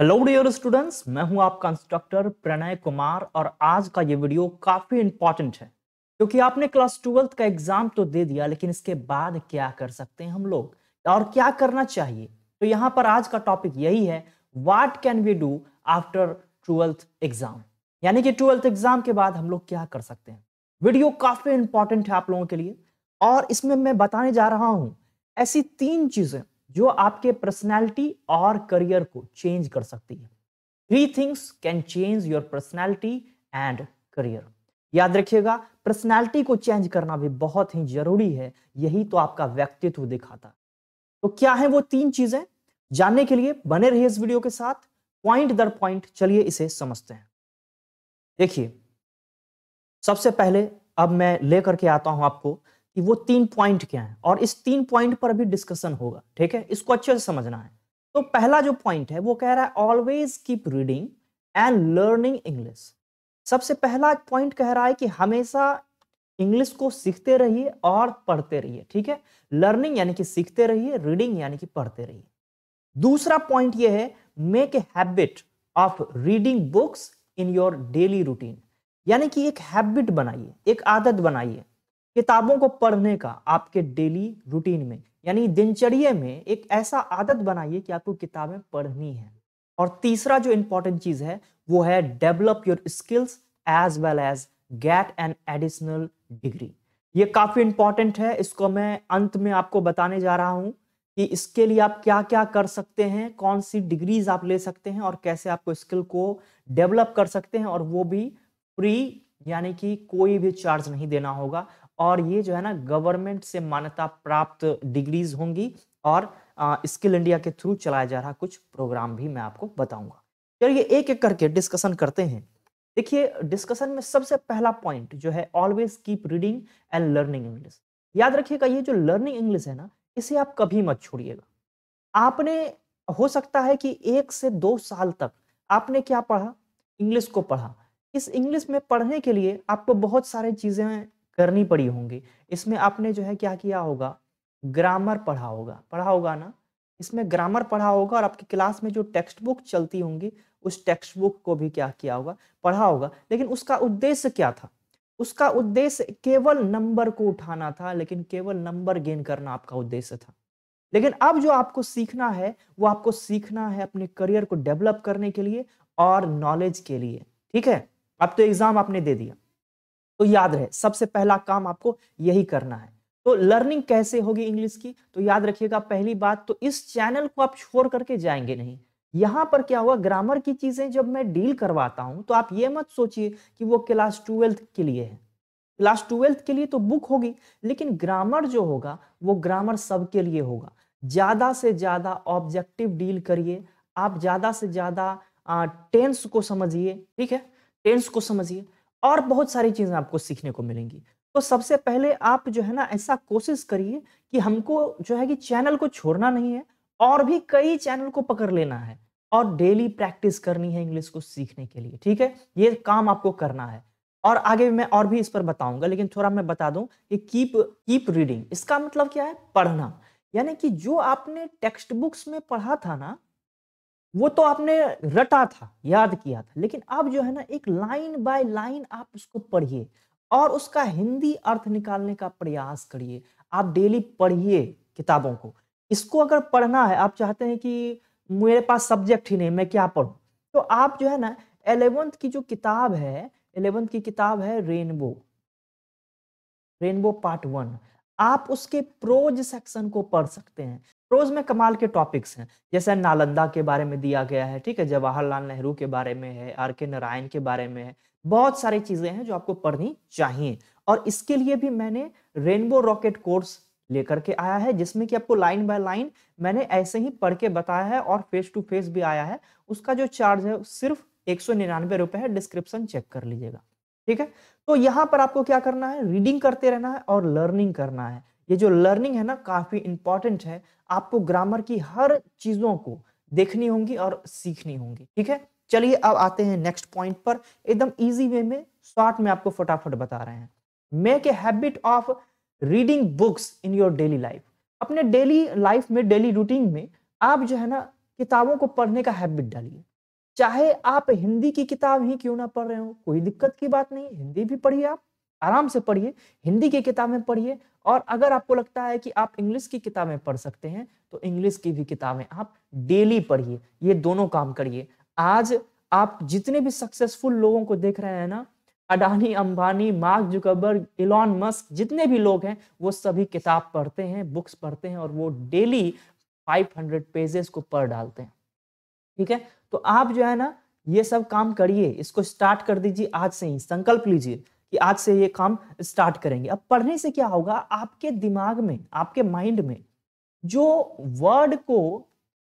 hello dear students मैं हूं आपका इंस्ट्रक्टर प्रणय कुमार और आज का ये वीडियो काफी इंपॉर्टेंट है क्योंकि आपने क्लास ट्वेल्थ का एग्जाम तो दे दिया लेकिन इसके बाद क्या कर सकते हैं हम लोग और क्या करना चाहिए तो यहाँ पर आज का टॉपिक यही है what can we do after twelfth exam यानी कि ट्वेल्थ एग्जाम के बाद हम लोग क्या कर सकते हैं वीडियो काफी इंपॉर्टेंट है आप लोगों के लिए और इसमें मैं बताने जा रहा हूँ ऐसी तीन चीजें जो आपके पर्सनैलिटी और करियर को चेंज कर सकती है three things can change your personality and career याद रखिएगा पर्सनैलिटी को चेंज करना भी बहुत ही जरूरी है यही तो आपका व्यक्तित्व दिखाता तो क्या है वो तीन चीजें जानने के लिए बने रहिए इस वीडियो के साथ पॉइंट दर पॉइंट चलिए इसे समझते हैं देखिए सबसे पहले अब मैं लेकर के आता हूं आपको कि वो तीन पॉइंट क्या है और इस तीन पॉइंट पर भी डिस्कशन होगा ठीक है इसको अच्छे से समझना है तो पहला जो पॉइंट है वो कह रहा है always keep reading and learning English सबसे पहला पॉइंट कह रहा है कि हमेशा इंग्लिश को सीखते रहिए और पढ़ते रहिए ठीक है लर्निंग यानी कि सीखते रहिए रीडिंग यानी कि पढ़ते रहिए दूसरा पॉइंट ये है make a habit of reading books in your daily routine यानी कि एक हैबिट बनाइए एक आदत बनाइए किताबों को पढ़ने का आपके डेली रूटीन में यानी दिनचर्या में एक ऐसा आदत बनाइए कि आपको किताबें पढ़नी है और तीसरा जो इंपॉर्टेंट चीज है वो है develop your skills as well as get an additional degree ये काफी इंपॉर्टेंट है इसको मैं अंत में आपको बताने जा रहा हूं कि इसके लिए आप क्या क्या कर सकते हैं कौन सी डिग्रीज आप ले सकते हैं और कैसे आपको स्किल को डेवलप कर सकते हैं और वो भी फ्री यानी कि कोई भी चार्ज नहीं देना होगा और ये जो है ना गवर्नमेंट से मान्यता प्राप्त डिग्रीज होंगी और स्किल इंडिया के थ्रू चलाया जा रहा कुछ प्रोग्राम भी मैं आपको बताऊंगा चलिए एक एक करके डिस्कशन करते हैं देखिए डिस्कशन में सबसे पहला पॉइंट जो है always keep reading and learning English याद रखिएगा ये जो लर्निंग इंग्लिश है ना इसे आप कभी मत छोड़िएगा आपने हो सकता है कि एक से दो साल तक आपने क्या पढ़ा इंग्लिश को पढ़ा इस इंग्लिश में पढ़ने के लिए आपको बहुत सारे चीज़ें करनी पड़ी होंगी इसमें आपने जो है क्या किया होगा ग्रामर पढ़ा होगा पढ़ा होगा ना इसमें ग्रामर पढ़ा होगा और आपकी क्लास में जो टेक्स्ट बुक चलती होंगी उस टेक्स्ट बुक को भी क्या किया होगा पढ़ा होगा लेकिन उसका उद्देश्य क्या था उसका उद्देश्य केवल नंबर को उठाना था लेकिन केवल नंबर गेन करना आपका उद्देश्य था लेकिन अब जो आपको सीखना है वो आपको सीखना है अपने करियर को डेवलप करने के लिए और नॉलेज के लिए ठीक है अब तो एग्जाम आपने दे दिया तो याद रहे सबसे पहला काम आपको यही करना है तो लर्निंग कैसे होगी इंग्लिश की तो याद रखिएगा पहली बात तो इस चैनल को आप छोड़ करके जाएंगे नहीं यहां पर क्या हुआ ग्रामर की चीजें जब मैं डील करवाता हूं तो आप ये मत सोचिए कि वो क्लास ट्वेल्थ के लिए है क्लास ट्वेल्थ के लिए तो बुक होगी लेकिन ग्रामर जो होगा वो ग्रामर सबके लिए होगा ज़्यादा से ज़्यादा ऑब्जेक्टिव डील करिए आप ज़्यादा से ज़्यादा टेंस को समझिए ठीक है टेंस को समझिए और बहुत सारी चीज़ें आपको सीखने को मिलेंगी तो सबसे पहले आप जो है ना ऐसा कोशिश करिए कि हमको जो है कि चैनल को छोड़ना नहीं है और भी कई चैनल को पकड़ लेना है और डेली प्रैक्टिस करनी है इंग्लिश को सीखने के लिए ठीक है ये काम आपको करना है और आगे मैं और भी इस पर बताऊंगा लेकिन थोड़ा मैं बता दूं कि कीप कीप रीडिंग इसका मतलब क्या है पढ़ना यानी कि जो आपने टेक्स्ट बुक्स में पढ़ा था ना वो तो आपने रटा था याद किया था लेकिन अब जो है ना एक लाइन बाय लाइन आप उसको पढ़िए और उसका हिंदी अर्थ निकालने का प्रयास करिए आप डेली पढ़िए किताबों को इसको अगर पढ़ना है आप चाहते हैं कि मेरे पास सब्जेक्ट ही नहीं मैं क्या पढ़ू तो आप जो है ना एलेवंथ की जो किताब है एलेवंथ की किताब है रेनबो रेनबो पार्ट वन आप उसके प्रोज सेक्शन को पढ़ सकते हैं रोज में कमाल के टॉपिक्स हैं जैसे नालंदा के बारे में दिया गया है ठीक है जवाहरलाल नेहरू के बारे में है आर के नारायण के बारे में है बहुत सारी चीजें हैं जो आपको पढ़नी चाहिए और इसके लिए भी मैंने रेनबो रॉकेट कोर्स लेकर के आया है जिसमें कि आपको लाइन बाय लाइन मैंने ऐसे ही पढ़ के बताया है और फेस टू फेस भी आया है उसका जो चार्ज है सिर्फ एक सौ निन्यानवे रुपये है डिस्क्रिप्शन चेक कर लीजिएगा ठीक है तो यहाँ पर आपको क्या करना है रीडिंग करते रहना है और लर्निंग करना है ये जो लर्निंग है ना काफी इंपॉर्टेंट है आपको ग्रामर की हर चीजों को देखनी होंगी और सीखनी होंगी ठीक है चलिए अब आते हैं नेक्स्ट पॉइंट पर एकदम इजी वे में शॉर्ट में आपको फटाफट बता रहे हैं make a habit of reading books in your daily life अपने डेली लाइफ में डेली रूटीन में आप जो है ना किताबों को पढ़ने का हैबिट डालिए चाहे आप हिंदी की किताब ही क्यों ना पढ़ रहे हो कोई दिक्कत की बात नहीं हिंदी भी पढ़िए आप आराम से पढ़िए हिंदी की किताबें पढ़िए और अगर आपको लगता है कि आप इंग्लिश की किताबें पढ़ सकते हैं तो इंग्लिश की भी किताबें आप डेली पढ़िए ये दोनों काम करिए आज आप जितने भी सक्सेसफुल लोगों को देख रहे हैं ना Adani Ambani Mark Zuckerberg Elon Musk जितने भी लोग हैं वो सभी किताब पढ़ते हैं बुक्स पढ़ते हैं और वो डेली 500 पेजेस को पढ़ डालते हैं ठीक है तो आप जो है ना ये सब काम करिए इसको स्टार्ट कर दीजिए आज से ही संकल्प लीजिए कि आज से ये काम स्टार्ट करेंगे अब पढ़ने से क्या होगा आपके दिमाग में आपके माइंड में जो वर्ड को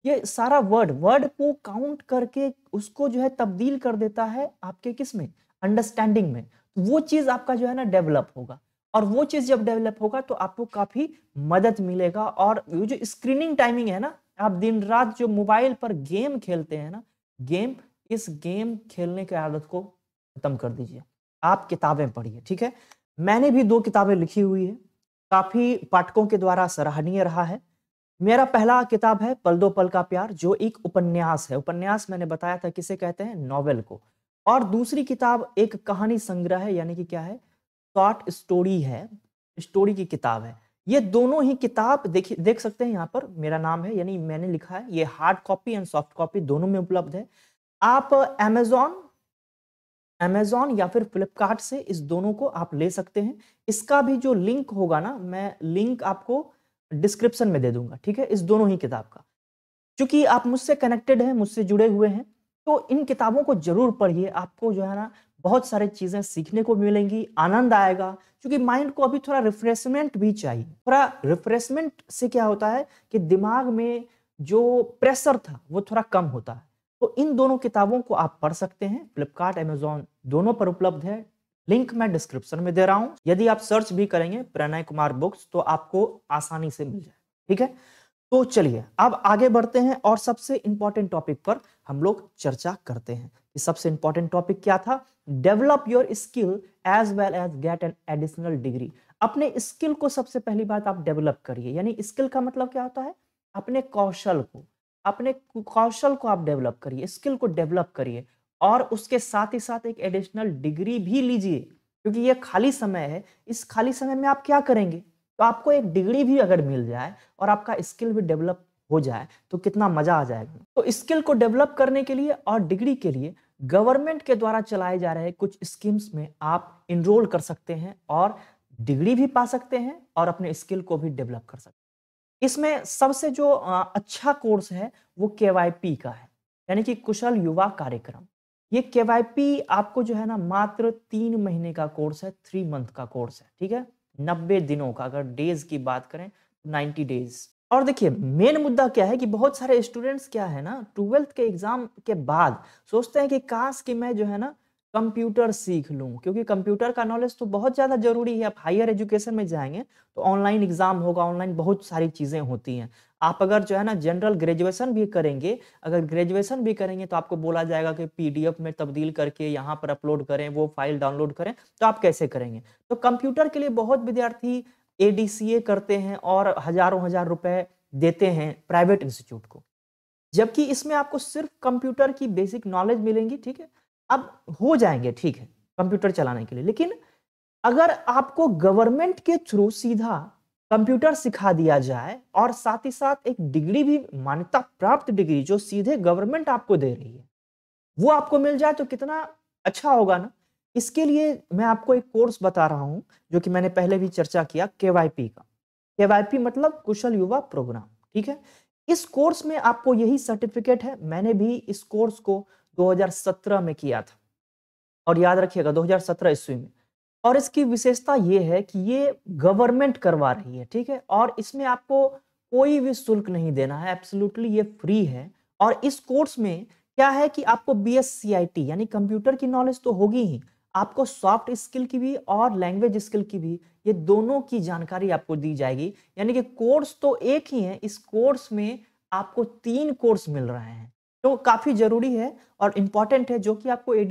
ये सारा वर्ड वर्ड को काउंट करके उसको जो है तब्दील कर देता है आपके किस में अंडरस्टैंडिंग में तो वो चीज आपका जो है ना डेवलप होगा और वो चीज जब डेवलप होगा तो आपको काफी मदद मिलेगा और ये जो स्क्रीनिंग टाइमिंग है ना आप दिन रात जो मोबाइल पर गेम खेलते हैं ना गेम इस गेम खेलने की आदत को खत्म कर दीजिए आप किताबें पढ़िए ठीक है मैंने भी दो किताबें लिखी हुई है काफ़ी पाठकों के द्वारा सराहनीय रहा है मेरा पहला किताब है पल दो पल का प्यार जो एक उपन्यास है उपन्यास मैंने बताया था किसे कहते हैं नॉवेल को और दूसरी किताब एक कहानी संग्रह है यानी कि क्या है शॉर्ट स्टोरी है स्टोरी की किताब है ये दोनों ही किताब देख देख सकते हैं यहाँ पर मेरा नाम है यानी मैंने लिखा है ये hard copy and soft copy दोनों में उपलब्ध है आप एमेजॉन अमेजॉन या फिर फ्लिपकार्ट से इस दोनों को आप ले सकते हैं इसका भी जो लिंक होगा ना मैं लिंक आपको डिस्क्रिप्शन में दे दूंगा ठीक है इस दोनों ही किताब का क्योंकि आप मुझसे कनेक्टेड हैं मुझसे जुड़े हुए हैं तो इन किताबों को जरूर पढ़िए आपको जो है ना बहुत सारी चीज़ें सीखने को मिलेंगी आनंद आएगा क्योंकि माइंड को अभी थोड़ा रिफ्रेशमेंट भी चाहिए थोड़ा रिफ्रेशमेंट से क्या होता है कि दिमाग में जो प्रेशर था वो थोड़ा कम होता है तो इन दोनों किताबों को आप पढ़ सकते हैं फ्लिपकार्ट एमेजोन दोनों पर उपलब्ध है लिंक मैं डिस्क्रिप्शन में दे रहा हूं यदि आप सर्च भी करेंगे प्रणय कुमार बुक्स तो आपको आसानी से मिल जाए ठीक है तो चलिए अब आगे बढ़ते हैं और सबसे इंपॉर्टेंट टॉपिक पर हम लोग चर्चा करते हैं कि सबसे इंपॉर्टेंट टॉपिक क्या था develop your skill as well as get an additional degree अपने स्किल को सबसे पहली बात आप डेवलप करिए यानी स्किल का मतलब क्या होता है अपने कौशल को अपने कौशल को आप डेवलप करिए स्किल को डेवलप करिए और उसके साथ ही साथ एक एडिशनल डिग्री भी लीजिए क्योंकि ये खाली समय है इस खाली समय में आप क्या करेंगे तो आपको एक डिग्री भी अगर मिल जाए और आपका स्किल भी डेवलप हो जाए तो कितना मजा आ जाएगा तो स्किल को डेवलप करने के लिए और डिग्री के लिए गवर्नमेंट के द्वारा चलाए जा रहे कुछ स्कीम्स में आप इनरोल कर सकते हैं और डिग्री भी पा सकते हैं और अपने स्किल को भी डेवलप कर सकते हैं इसमें सबसे जो अच्छा कोर्स है वो के का है यानी कि कुशल युवा कार्यक्रम ये के आपको जो है ना मात्र तीन महीने का कोर्स है थ्री मंथ का कोर्स है ठीक है नब्बे दिनों का अगर डेज की बात करें तो नाइन्टी डेज और देखिए मेन मुद्दा क्या है कि बहुत सारे स्टूडेंट्स क्या है ना ट्वेल्थ के एग्जाम के बाद सोचते हैं कि काश कि मैं जो है ना कंप्यूटर सीख लूँ क्योंकि कंप्यूटर का नॉलेज तो बहुत ज़्यादा जरूरी है आप हायर एजुकेशन में जाएंगे तो ऑनलाइन एग्जाम होगा ऑनलाइन बहुत सारी चीज़ें होती हैं आप अगर जो है ना जनरल ग्रेजुएशन भी करेंगे अगर ग्रेजुएशन भी करेंगे तो आपको बोला जाएगा कि पीडीएफ में तब्दील करके यहाँ पर अपलोड करें वो फाइल डाउनलोड करें तो आप कैसे करेंगे तो कंप्यूटर के लिए बहुत विद्यार्थी ए करते हैं और हजारों हजार रुपये देते हैं प्राइवेट इंस्टीट्यूट को जबकि इसमें आपको सिर्फ कंप्यूटर की बेसिक नॉलेज मिलेंगी ठीक है अब हो जाएंगे ठीक है कंप्यूटर चलाने के लिए लेकिन अगर आपको गवर्नमेंट के थ्रू सीधा कंप्यूटर सिखा दिया जाए और साथ ही साथ एक डिग्री भी मान्यता प्राप्त डिग्री जो सीधे गवर्नमेंट आपको दे रही है वो आपको मिल जाए तो कितना अच्छा होगा ना इसके लिए मैं आपको एक कोर्स बता रहा हूँ जो कि मैंने पहले भी चर्चा किया के का के मतलब कुशल युवा प्रोग्राम ठीक है इस कोर्स में आपको यही सर्टिफिकेट है मैंने भी इस कोर्स को 2017 में किया था और याद रखिएगा 2017 हजार ईस्वी में और इसकी विशेषता ये है कि ये गवर्नमेंट करवा रही है ठीक है और इसमें आपको कोई भी शुल्क नहीं देना है एब्सोल्युटली ये फ्री है और इस कोर्स में क्या है कि आपको बी यानी कंप्यूटर की नॉलेज तो होगी ही आपको सॉफ्ट स्किल की भी और लैंग्वेज स्किल की भी ये दोनों की जानकारी आपको दी जाएगी यानी कि कोर्स तो एक ही है इस कोर्स में आपको तीन कोर्स मिल रहे हैं तो काफ़ी ज़रूरी है और इम्पॉर्टेंट है जो कि आपको ए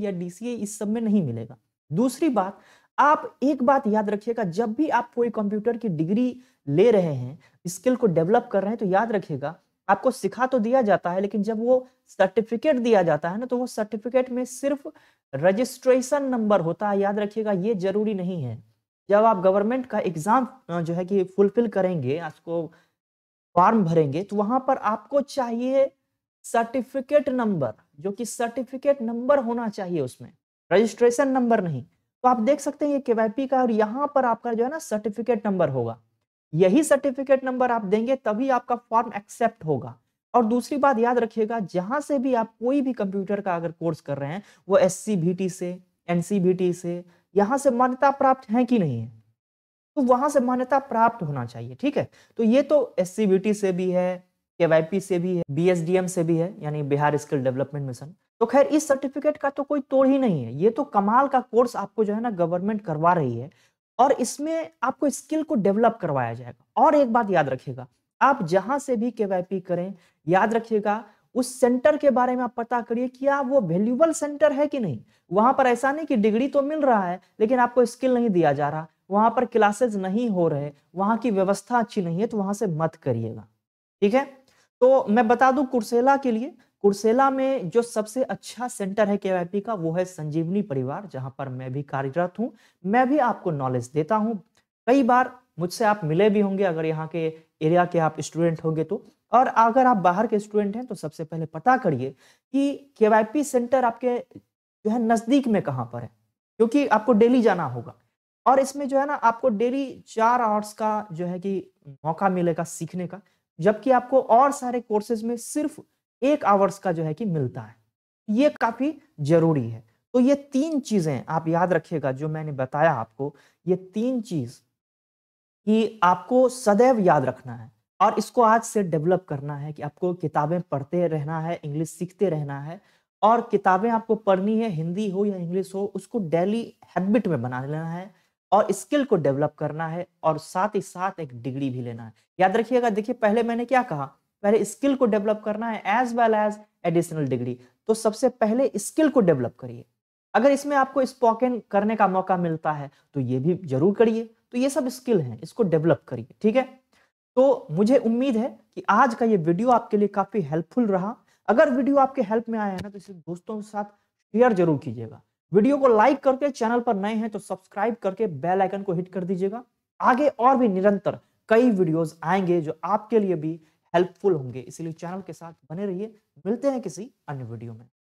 या डी इस सब में नहीं मिलेगा दूसरी बात आप एक बात याद रखिएगा जब भी आप कोई कंप्यूटर की डिग्री ले रहे हैं स्किल को डेवलप कर रहे हैं तो याद रखिएगा आपको सिखा तो दिया जाता है लेकिन जब वो सर्टिफिकेट दिया जाता है ना तो वो सर्टिफिकेट में सिर्फ रजिस्ट्रेशन नंबर होता है याद रखिएगा ये जरूरी नहीं है जब आप गवर्नमेंट का एग्जाम जो है कि फुलफिल करेंगे उसको फॉर्म भरेंगे तो वहां पर आपको चाहिए सर्टिफिकेट नंबर जो कि सर्टिफिकेट नंबर होना चाहिए उसमें रजिस्ट्रेशन नंबर नहीं तो आप देख सकते हैं ये केवाईपी का और यहाँ पर आपका जो है ना सर्टिफिकेट नंबर होगा यही सर्टिफिकेट नंबर आप देंगे तभी आपका फॉर्म एक्सेप्ट होगा और दूसरी बात याद रखिएगा जहां से भी आप कोई भी कंप्यूटर का अगर कोर्स कर रहे हैं वो एस से एन से यहाँ से मान्यता प्राप्त है कि नहीं है तो वहां से मान्यता प्राप्त होना चाहिए ठीक है तो ये तो एस से भी है के से भी है बी से भी है यानी बिहार स्किल डेवलपमेंट मिशन तो खैर इस सर्टिफिकेट का तो कोई तोड़ ही नहीं है ये तो कमाल का कोर्स आपको जो है ना गवर्नमेंट करवा रही है और इसमें आपको स्किल को डेवलप करवाया जाएगा और एक बात याद रखिएगा आप जहां से भी के करें याद रखिएगा उस सेंटर के बारे में आप पता करिए क्या वो वैल्यूबल सेंटर है कि नहीं वहां पर ऐसा नहीं कि डिग्री तो मिल रहा है लेकिन आपको स्किल नहीं दिया जा रहा वहां पर क्लासेस नहीं हो रहे वहां की व्यवस्था अच्छी नहीं है तो वहां से मत करिएगा ठीक है तो मैं बता दूं कुर्सेला के लिए कुर्सेला में जो सबसे अच्छा सेंटर है के का वो है संजीवनी परिवार जहां पर मैं भी कार्यरत हूं मैं भी आपको नॉलेज देता हूं कई बार मुझसे आप मिले भी होंगे अगर यहाँ के एरिया के आप स्टूडेंट होंगे तो और अगर आप बाहर के स्टूडेंट हैं तो सबसे पहले पता करिए कि के सेंटर आपके जो है नज़दीक में कहाँ पर है क्योंकि आपको डेली जाना होगा और इसमें जो है ना आपको डेली चार आवर्स का जो है कि मौका मिलेगा सीखने का जबकि आपको और सारे कोर्सेज में सिर्फ एक आवर्स का जो है कि मिलता है ये काफी जरूरी है तो ये तीन चीजें आप याद रखिएगा जो मैंने बताया आपको ये तीन चीज कि आपको सदैव याद रखना है और इसको आज से डेवलप करना है कि आपको किताबें पढ़ते रहना है इंग्लिश सीखते रहना है और किताबें आपको पढ़नी है हिंदी हो या इंग्लिश हो उसको डेली हैबिट में बना लेना है और स्किल को डेवलप करना है और साथ ही साथ एक डिग्री भी लेना है याद रखिएगा देखिए पहले मैंने क्या कहा पहले स्किल को डेवलप करना है as well as additional degree तो सबसे पहले स्किल को डेवलप करिए अगर इसमें आपको स्पोकन करने का मौका मिलता है तो ये भी जरूर करिए तो ये सब स्किल है इसको डेवलप करिए ठीक है तो मुझे उम्मीद है कि आज का ये वीडियो आपके लिए काफी हेल्पफुल रहा अगर वीडियो आपके हेल्प में आया है ना तो इसे दोस्तों के साथ शेयर जरूर कीजिएगा वीडियो को लाइक करके चैनल पर नए हैं तो सब्सक्राइब करके बेल आइकन को हिट कर दीजिएगा आगे और भी निरंतर कई वीडियोस आएंगे जो आपके लिए भी हेल्पफुल होंगे इसलिए चैनल के साथ बने रहिए मिलते हैं किसी अन्य वीडियो में